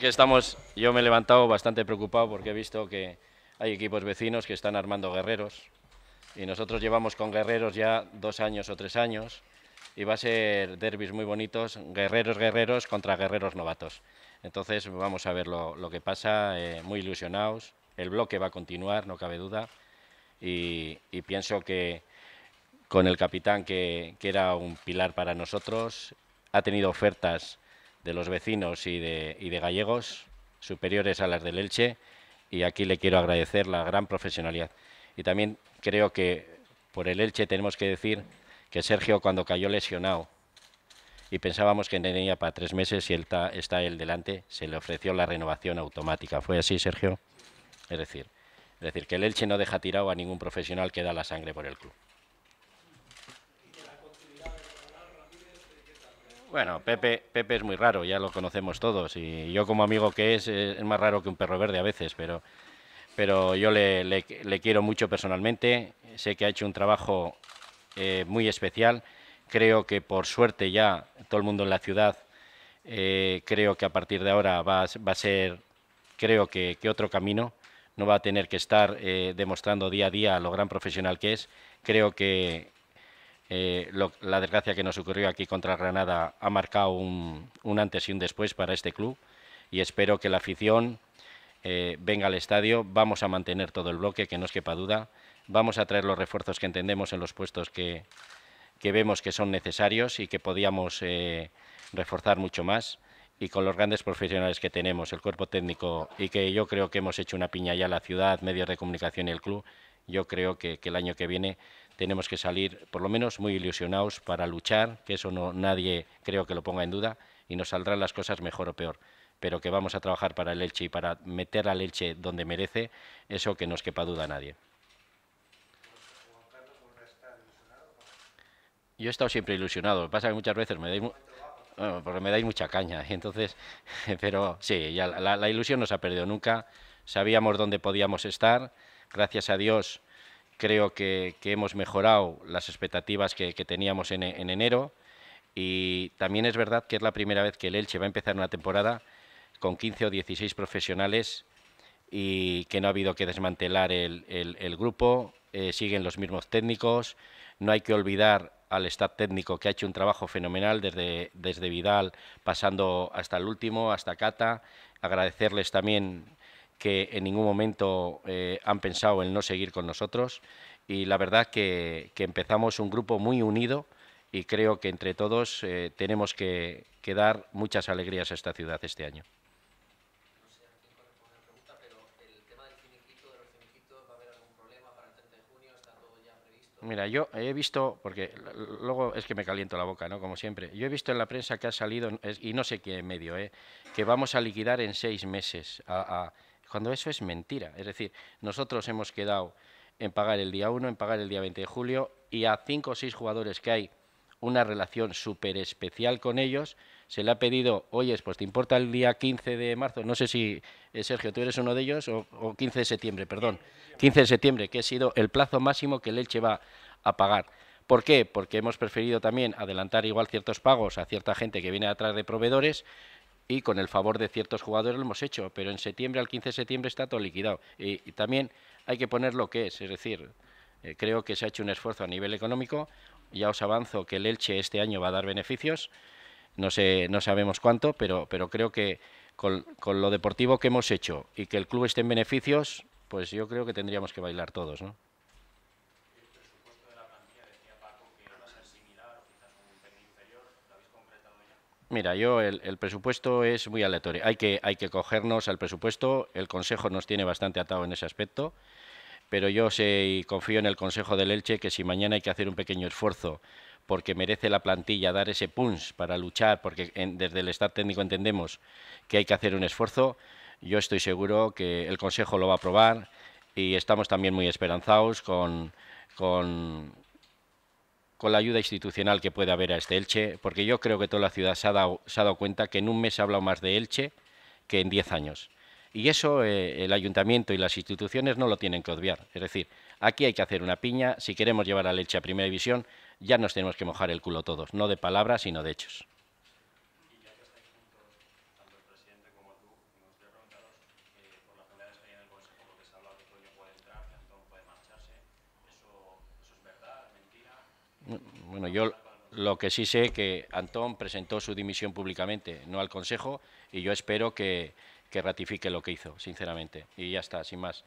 que estamos, yo me he levantado bastante preocupado porque he visto que hay equipos vecinos que están armando guerreros y nosotros llevamos con guerreros ya dos años o tres años y va a ser derbis muy bonitos, guerreros guerreros contra guerreros novatos. Entonces vamos a ver lo, que pasa, eh, muy ilusionados, el bloque va a continuar, no cabe duda, y, pienso que con el capitán que, que era un pilar para nosotros, ha tenido ofertas de los vecinos y de, y de gallegos, superiores a las del Elche, y aquí le quiero agradecer la gran profesionalidad. Y también creo que por el Elche tenemos que decir que Sergio cuando cayó lesionado y pensábamos que tenía para tres meses y él está él delante, se le ofreció la renovación automática. ¿Fue así, Sergio? Es decir, es decir, que el Elche no deja tirado a ningún profesional que da la sangre por el club. Bueno, Pepe, Pepe es muy raro, ya lo conocemos todos. Y yo como amigo que es, es más raro que un perro verde a veces, pero, pero yo le, quiero mucho personalmente. Sé que ha hecho un trabajo eh, muy especial. Creo que por suerte ya todo el mundo en la ciudad, eh, creo que a partir de ahora va, a ser, creo que, otro camino. No va a tener que estar eh, demostrando día a día lo gran profesional que es. Creo que, eh, la desgracia que nos ocurrió aquí contra Granada ha marcado un, antes y un después para este club y espero que la afición eh, venga al estadio. Vamos a mantener todo el bloque, que no es quepa duda. Vamos a traer los refuerzos que entendemos en los puestos que, vemos que son necesarios y que podíamos eh, reforzar mucho más. Y con los grandes profesionales que tenemos, el cuerpo técnico y que yo creo que hemos hecho una piña ya la ciudad, medios de comunicación y el club, yo creo que, el año que viene tenemos que salir, por lo menos, muy ilusionados para luchar, que eso no nadie creo que lo ponga en duda, y nos saldrán las cosas mejor o peor. Pero que vamos a trabajar para el Elche y para meter al Elche donde merece, eso que nos quepa duda a nadie. Yo he estado siempre ilusionado, pasa que muchas veces me dais, porque me dais mucha caña, y entonces, pero sí, la, la ilusión no se ha perdido nunca, sabíamos dónde podíamos estar, gracias a Dios Creo que, hemos mejorado las expectativas que, teníamos en, enero y también es verdad que es la primera vez que el Elche va a empezar una temporada con 15 o 16 profesionales y que no ha habido que desmantelar el, grupo, eh, siguen los mismos técnicos, no hay que olvidar al staff técnico que ha hecho un trabajo fenomenal desde, desde Vidal, pasando hasta el último, hasta Cata. Agradecerles también que en ningún momento eh, han pensado en no seguir con nosotros y la verdad que, que empezamos un grupo muy unido y creo que entre todos eh, tenemos que, que, dar muchas alegrías a esta ciudad este año. Mira, yo he visto, porque luego es que me caliento la boca, ¿no? Como siempre. Yo he visto en la prensa que ha salido, y no sé qué medio, ¿eh? que vamos a liquidar en seis meses a cuando eso es mentira. Es decir, nosotros hemos quedado en pagar el día 1, en pagar el día 20 de julio, y a cinco o seis jugadores que hay una relación súper especial con ellos, se le ha pedido, oye, pues te importa el día 15 de marzo, no sé si, eh, Sergio, tú eres uno de ellos, o, 15 de septiembre, perdón, 15 de septiembre, que ha sido el plazo máximo que el Elche va a pagar. ¿Por qué? Porque hemos preferido también adelantar igual ciertos pagos a cierta gente que viene atrás de proveedores, y con el favor de ciertos jugadores lo hemos hecho, pero en septiembre, al 15 de septiembre, está todo liquidado. Y, también hay que poner lo que es, es decir, eh, creo que se ha hecho un esfuerzo a nivel económico, ya os avanzo que el Elche este año va a dar beneficios, no, sé, no sabemos cuánto, pero, pero creo que con, con lo deportivo que hemos hecho y que el club esté en beneficios, pues yo creo que tendríamos que bailar todos, ¿no? Mira, yo el, presupuesto es muy aleatorio. Hay que, hay que cogernos al presupuesto. El Consejo nos tiene bastante atado en ese aspecto. Pero yo sé y confío en el Consejo del Elche que si mañana hay que hacer un pequeño esfuerzo porque merece la plantilla dar ese punch para luchar, porque desde el Estado técnico entendemos que hay que hacer un esfuerzo, yo estoy seguro que el Consejo lo va a aprobar y estamos también muy esperanzados con con la ayuda institucional que puede haber a este Elche, porque yo creo que toda la ciudad se ha dado, cuenta que en un mes ha hablado más de Elche que en diez años. Y eso eh, el ayuntamiento y las instituciones no lo tienen que obviar. Es decir, aquí hay que hacer una piña. Si queremos llevar a Elche a Primera División, ya nos tenemos que mojar el culo todos, no de palabras, sino de hechos. Bueno, yo lo que sí sé que Antón presentó su dimisión públicamente, no al Consejo, y yo espero que, que ratifique lo que hizo, sinceramente. Y ya está, sin más.